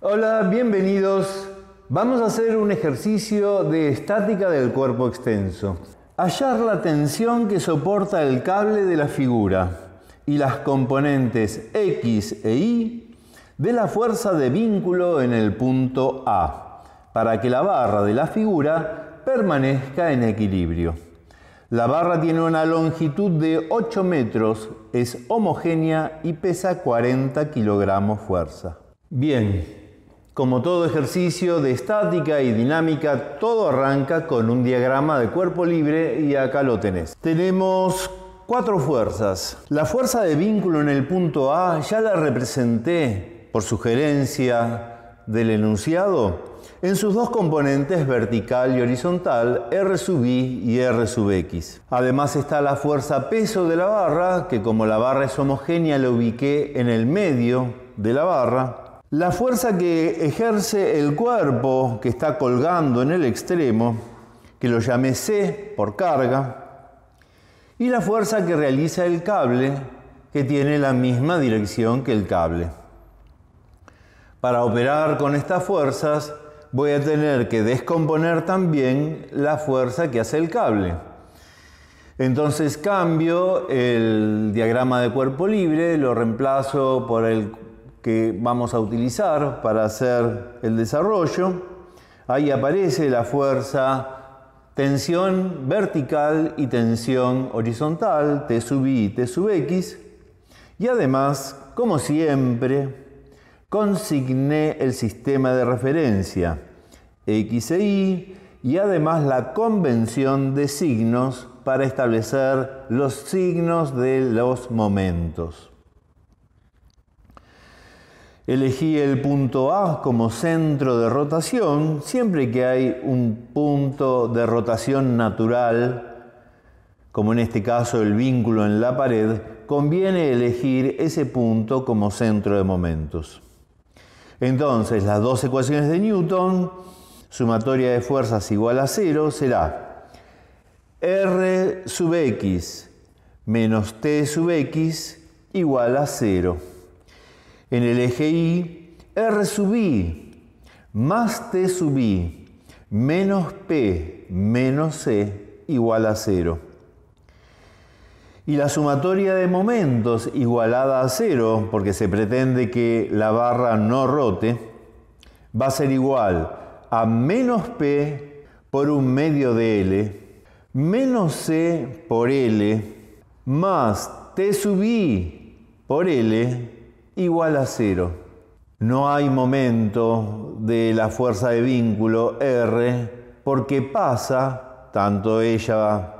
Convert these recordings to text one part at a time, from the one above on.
Hola, bienvenidos. Vamos a hacer un ejercicio de estática del cuerpo extenso. Hallar la tensión que soporta el cable de la figura y las componentes X e Y de la fuerza de vínculo en el punto A, para que la barra de la figura permanezca en equilibrio. La barra tiene una longitud de 8 metros, es homogénea y pesa 40 kilogramos fuerza. Bien, como todo ejercicio de estática y dinámica, todo arranca con un diagrama de cuerpo libre y acá lo tenés. Tenemos cuatro fuerzas. La fuerza de vínculo en el punto A ya la representé por sugerencia del enunciado en sus dos componentes vertical y horizontal, R sub I y R sub X. Además está la fuerza peso de la barra, que como la barra es homogénea la ubiqué en el medio de la barra. La fuerza que ejerce el cuerpo que está colgando en el extremo, que lo llamé C por carga, y la fuerza que realiza el cable, que tiene la misma dirección que el cable. Para operar con estas fuerzas voy a tener que descomponer también la fuerza que hace el cable. Entonces cambio el diagrama de cuerpo libre, lo reemplazo por el que vamos a utilizar para hacer el desarrollo. Ahí aparece la fuerza tensión vertical y tensión horizontal, T sub I y T sub X. Y además, como siempre, consigné el sistema de referencia X e Y y además la convención de signos para establecer los signos de los momentos. Elegí el punto A como centro de rotación, siempre que hay un punto de rotación natural, como en este caso el vínculo en la pared, conviene elegir ese punto como centro de momentos. Entonces, las dos ecuaciones de Newton, sumatoria de fuerzas igual a cero, será R sub x menos T sub x igual a cero. En el eje Y, R sub I, más T sub I, menos P, menos C, igual a cero. Y la sumatoria de momentos igualada a cero, porque se pretende que la barra no rote, va a ser igual a menos P por un medio de L, menos C por L, más T sub I por L, igual a cero. No hay momento de la fuerza de vínculo R porque pasa, tanto ella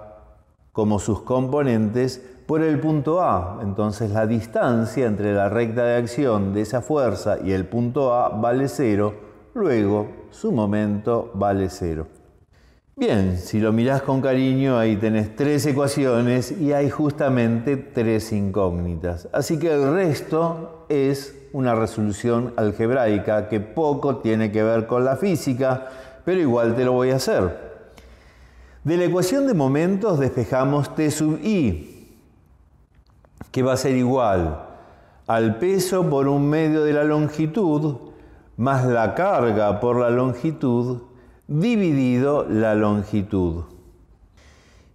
como sus componentes, por el punto A. Entonces la distancia entre la recta de acción de esa fuerza y el punto A vale cero, luego su momento vale cero. Bien, si lo mirás con cariño, ahí tenés tres ecuaciones y hay justamente tres incógnitas. Así que el resto es una resolución algebraica que poco tiene que ver con la física, pero igual te lo voy a hacer. De la ecuación de momentos despejamos T sub i, que va a ser igual al peso por un medio de la longitud más la carga por la longitud dividido la longitud.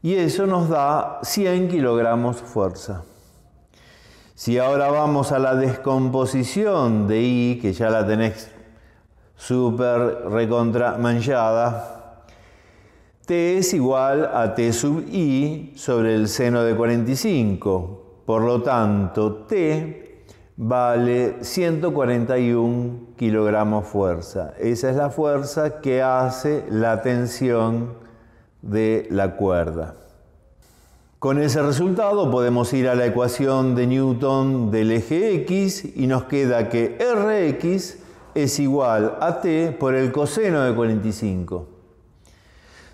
Y eso nos da 100 kilogramos fuerza. Si ahora vamos a la descomposición de I, que ya la tenés súper recontra manchada, T es igual a T sub I sobre el seno de 45. Por lo tanto, T vale 141 kilogramos fuerza. Esa es la fuerza que hace la tensión de la cuerda. Con ese resultado podemos ir a la ecuación de Newton del eje X y nos queda que Rx es igual a T por el coseno de 45,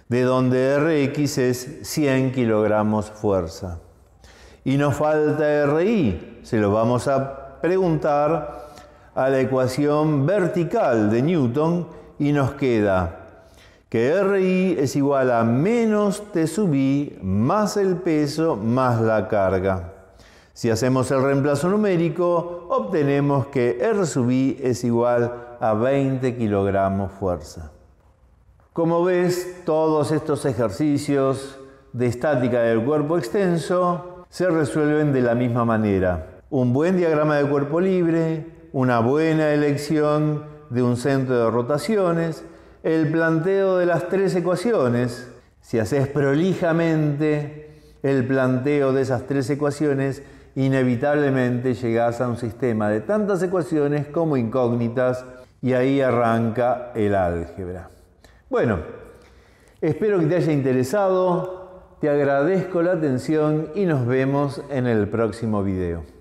de donde Rx es 100 kilogramos fuerza. Y nos falta Ri, se lo vamos a preguntar a la ecuación vertical de Newton y nos queda que RI es igual a menos T sub I más el peso más la carga. Si hacemos el reemplazo numérico, obtenemos que R sub I es igual a 20 kilogramos fuerza. Como ves, todos estos ejercicios de estática del cuerpo extenso se resuelven de la misma manera un buen diagrama de cuerpo libre, una buena elección de un centro de rotaciones, el planteo de las tres ecuaciones. Si haces prolijamente el planteo de esas tres ecuaciones, inevitablemente llegás a un sistema de tantas ecuaciones como incógnitas y ahí arranca el álgebra. Bueno, espero que te haya interesado, te agradezco la atención y nos vemos en el próximo video.